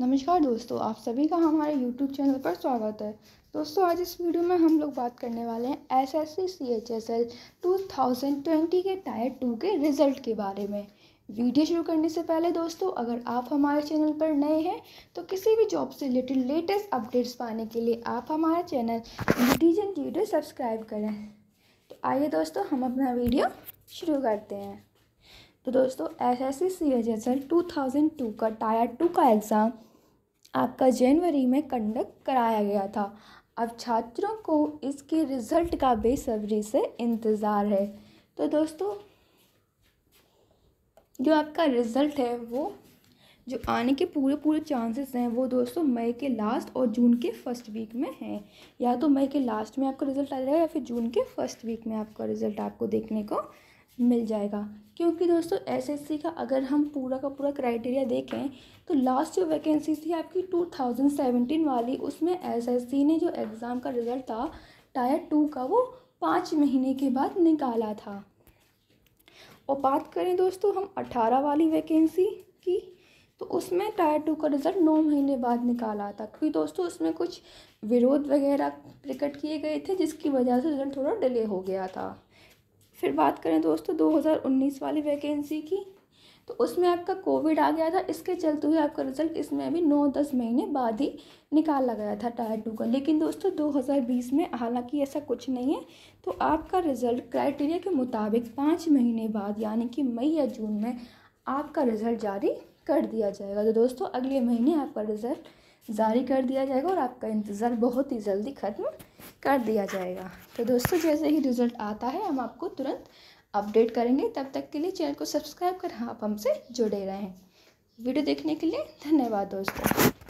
नमस्कार दोस्तों आप सभी का हमारे यूट्यूब चैनल पर स्वागत है दोस्तों आज इस वीडियो में हम लोग बात करने वाले हैं S S C C H S L two thousand twenty के टायर टू के रिजल्ट के बारे में वीडियो शुरू करने से पहले दोस्तों अगर आप हमारे चैनल पर नए हैं तो किसी भी जॉब से रिलेटेड लेटेस्ट अपडेट्स पाने के लिए आप हमारा चैनल डिटीजन टीडर सब्सक्राइब करें तो आइए दोस्तों हम अपना वीडियो शुरू करते हैं तो दोस्तों S S C C H S L two thousand two का टायर टू का एग्ज़ाम आपका जनवरी में कंडक्ट कराया गया था अब छात्रों को इसके रिज़ल्ट का बेसब्री से इंतज़ार है तो दोस्तों जो आपका रिज़ल्ट है वो जो आने के पूरे पूरे चांसेस हैं वो दोस्तों मई के लास्ट और जून के फर्स्ट वीक में हैं या तो मई के लास्ट में आपका रिज़ल्ट आ जाएगा या फिर जून के फर्स्ट वीक में आपका रिज़ल्ट आपको देखने को मिल जाएगा क्योंकि दोस्तों एसएससी का अगर हम पूरा का पूरा क्राइटेरिया देखें तो लास्ट जो वैकेंसी थी आपकी 2017 वाली उसमें एसएससी ने जो एग्ज़ाम का रिज़ल्ट था टायर टू का वो पाँच महीने के बाद निकाला था और बात करें दोस्तों हम 18 वाली वैकेंसी की तो उसमें टायर टू का रिज़ल्ट नौ महीने बाद निकाला था क्योंकि दोस्तों उसमें कुछ विरोध वगैरह प्रकट किए गए थे जिसकी वजह से रिज़ल्ट थोड़ा डिले हो गया था फिर बात करें दोस्तों 2019 वाली वैकेंसी की तो उसमें आपका कोविड आ गया था इसके चलते हुए आपका रिजल्ट इसमें भी नौ दस महीने बाद ही निकाला गया था टायर टू का लेकिन दोस्तों 2020 में हालांकि ऐसा कुछ नहीं है तो आपका रिज़ल्ट क्राइटेरिया के मुताबिक पाँच महीने बाद यानी कि मई या जून में आपका रिज़ल्ट जारी कर दिया जाएगा तो दोस्तों अगले महीने आपका रिज़ल्ट जारी कर दिया जाएगा और आपका इंतज़ार बहुत ही जल्दी ख़त्म कर दिया जाएगा तो दोस्तों जैसे ही रिज़ल्ट आता है हम आपको तुरंत अपडेट करेंगे तब तक के लिए चैनल को सब्सक्राइब कर हाँ, आप हमसे जुड़े रहें वीडियो देखने के लिए धन्यवाद दोस्तों